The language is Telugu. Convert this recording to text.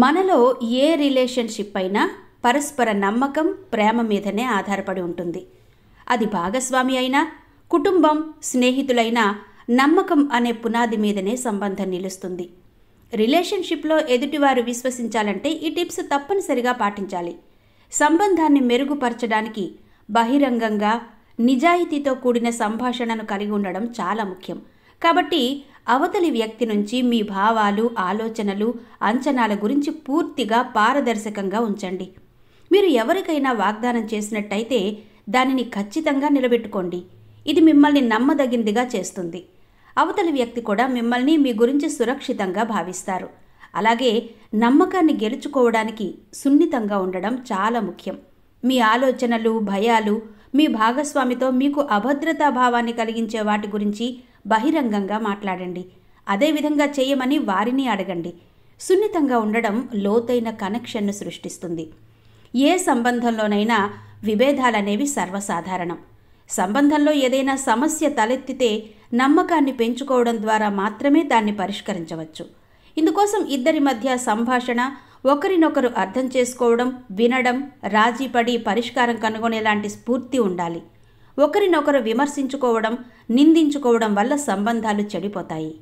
మనలో ఏ రిలేషన్షిప్ అయినా పరస్పర నమ్మకం ప్రేమ మీదనే ఆధారపడి ఉంటుంది అది భాగస్వామి అయినా కుటుంబం స్నేహితులైనా నమ్మకం అనే పునాది మీదనే సంబంధం నిలుస్తుంది రిలేషన్షిప్లో ఎదుటివారు విశ్వసించాలంటే ఈ టిప్స్ తప్పనిసరిగా పాటించాలి సంబంధాన్ని మెరుగుపరచడానికి బహిరంగంగా నిజాయితీతో కూడిన సంభాషణను కలిగి ఉండడం చాలా ముఖ్యం కాబట్టి అవతలి వ్యక్తి నుంచి మీ భావాలు ఆలోచనలు అంచనాల గురించి పూర్తిగా పారదర్శకంగా ఉంచండి మీరు ఎవరికైనా వాగ్దానం చేసినట్టయితే దానిని ఖచ్చితంగా నిలబెట్టుకోండి ఇది మిమ్మల్ని నమ్మదగిందిగా చేస్తుంది అవతలి వ్యక్తి కూడా మిమ్మల్ని మీ గురించి సురక్షితంగా భావిస్తారు అలాగే నమ్మకాన్ని గెలుచుకోవడానికి సున్నితంగా ఉండడం చాలా ముఖ్యం మీ ఆలోచనలు భయాలు మీ భాగస్వామితో మీకు అభద్రతా భావాన్ని కలిగించే వాటి గురించి బహిరంగంగా మాట్లాడండి అదేవిధంగా చేయమని వారిని అడగండి సున్నితంగా ఉండడం లోతైన కనెక్షన్ను సృష్టిస్తుంది ఏ సంబంధంలోనైనా విభేదాలనేవి సర్వసాధారణం సంబంధంలో ఏదైనా సమస్య తలెత్తితే నమ్మకాన్ని పెంచుకోవడం ద్వారా మాత్రమే దాన్ని పరిష్కరించవచ్చు ఇందుకోసం ఇద్దరి మధ్య సంభాషణ ఒకరినొకరు అర్థం చేసుకోవడం వినడం రాజీపడి పరిష్కారం కనుగొనేలాంటి స్ఫూర్తి ఉండాలి ఒకరినొకరు విమర్శించుకోవడం నిందించుకోవడం వల్ల సంబంధాలు చెడిపోతాయి